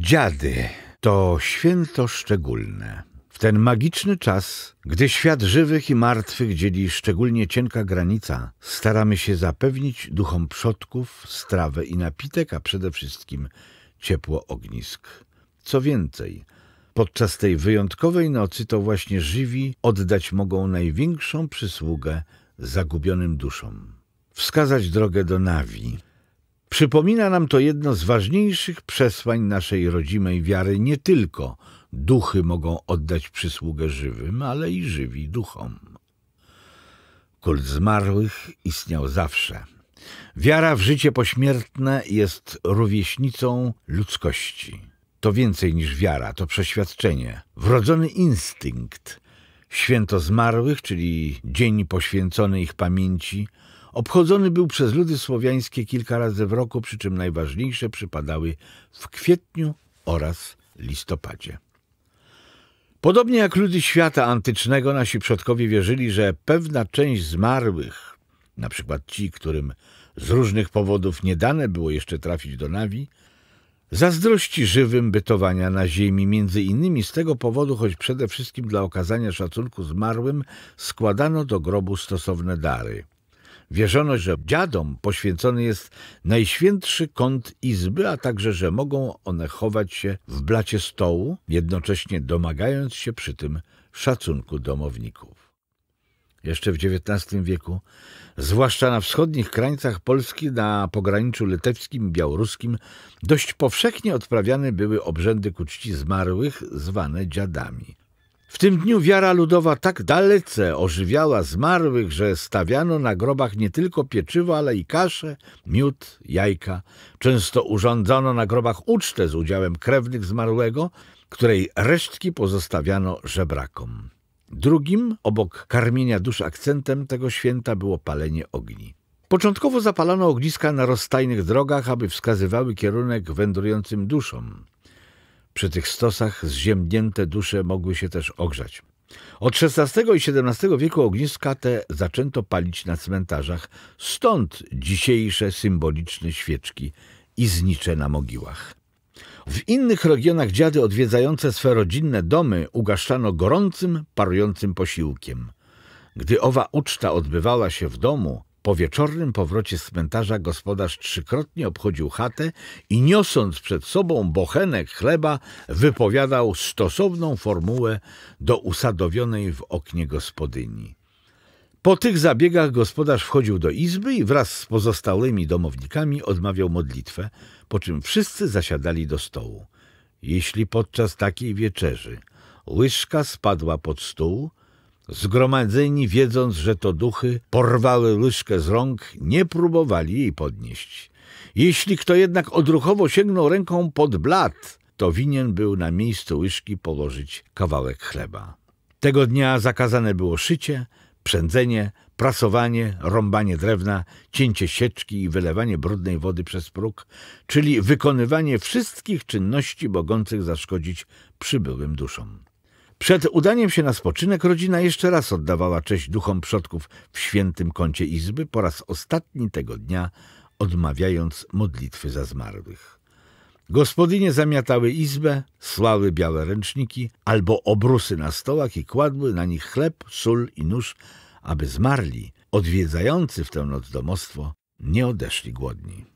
Dziady to święto szczególne. W ten magiczny czas, gdy świat żywych i martwych dzieli szczególnie cienka granica, staramy się zapewnić duchom przodków strawę i napitek, a przede wszystkim ciepło ognisk. Co więcej, podczas tej wyjątkowej nocy to właśnie żywi oddać mogą największą przysługę zagubionym duszom. Wskazać drogę do Nawi, Przypomina nam to jedno z ważniejszych przesłań naszej rodzimej wiary. Nie tylko duchy mogą oddać przysługę żywym, ale i żywi duchom. Kult zmarłych istniał zawsze. Wiara w życie pośmiertne jest rówieśnicą ludzkości. To więcej niż wiara, to przeświadczenie, wrodzony instynkt. Święto zmarłych, czyli dzień poświęcony ich pamięci – Obchodzony był przez ludy słowiańskie kilka razy w roku, przy czym najważniejsze przypadały w kwietniu oraz listopadzie. Podobnie jak ludy świata antycznego, nasi przodkowie wierzyli, że pewna część zmarłych, na przykład ci, którym z różnych powodów nie dane było jeszcze trafić do nawi, zazdrości żywym bytowania na ziemi, między innymi z tego powodu, choć przede wszystkim dla okazania szacunku zmarłym, składano do grobu stosowne dary – Wierzono, że dziadom poświęcony jest najświętszy kąt izby, a także, że mogą one chować się w blacie stołu, jednocześnie domagając się przy tym szacunku domowników. Jeszcze w XIX wieku, zwłaszcza na wschodnich krańcach Polski, na pograniczu litewskim i białoruskim, dość powszechnie odprawiane były obrzędy ku czci zmarłych, zwane dziadami. W tym dniu wiara ludowa tak dalece ożywiała zmarłych, że stawiano na grobach nie tylko pieczywo, ale i kasze, miód, jajka. Często urządzano na grobach ucztę z udziałem krewnych zmarłego, której resztki pozostawiano żebrakom. Drugim, obok karmienia dusz akcentem tego święta, było palenie ogni. Początkowo zapalano ogniska na rozstajnych drogach, aby wskazywały kierunek wędrującym duszom. Przy tych stosach zziemnięte dusze mogły się też ogrzać. Od XVI i XVII wieku ogniska te zaczęto palić na cmentarzach, stąd dzisiejsze symboliczne świeczki i znicze na mogiłach. W innych regionach dziady odwiedzające swe rodzinne domy ugaszczano gorącym, parującym posiłkiem. Gdy owa uczta odbywała się w domu, po wieczornym powrocie z cmentarza gospodarz trzykrotnie obchodził chatę i niosąc przed sobą bochenek chleba, wypowiadał stosowną formułę do usadowionej w oknie gospodyni. Po tych zabiegach gospodarz wchodził do izby i wraz z pozostałymi domownikami odmawiał modlitwę, po czym wszyscy zasiadali do stołu. Jeśli podczas takiej wieczerzy łyżka spadła pod stół – Zgromadzeni, wiedząc, że to duchy, porwały łyżkę z rąk, nie próbowali jej podnieść. Jeśli kto jednak odruchowo sięgnął ręką pod blat, to winien był na miejscu łyżki położyć kawałek chleba. Tego dnia zakazane było szycie, przędzenie, prasowanie, rąbanie drewna, cięcie sieczki i wylewanie brudnej wody przez próg, czyli wykonywanie wszystkich czynności mogących zaszkodzić przybyłym duszom. Przed udaniem się na spoczynek rodzina jeszcze raz oddawała cześć duchom przodków w świętym kącie izby po raz ostatni tego dnia, odmawiając modlitwy za zmarłych. Gospodynie zamiatały izbę, słały białe ręczniki albo obrusy na stołach i kładły na nich chleb, sól i nóż, aby zmarli, odwiedzający w tę noc domostwo, nie odeszli głodni.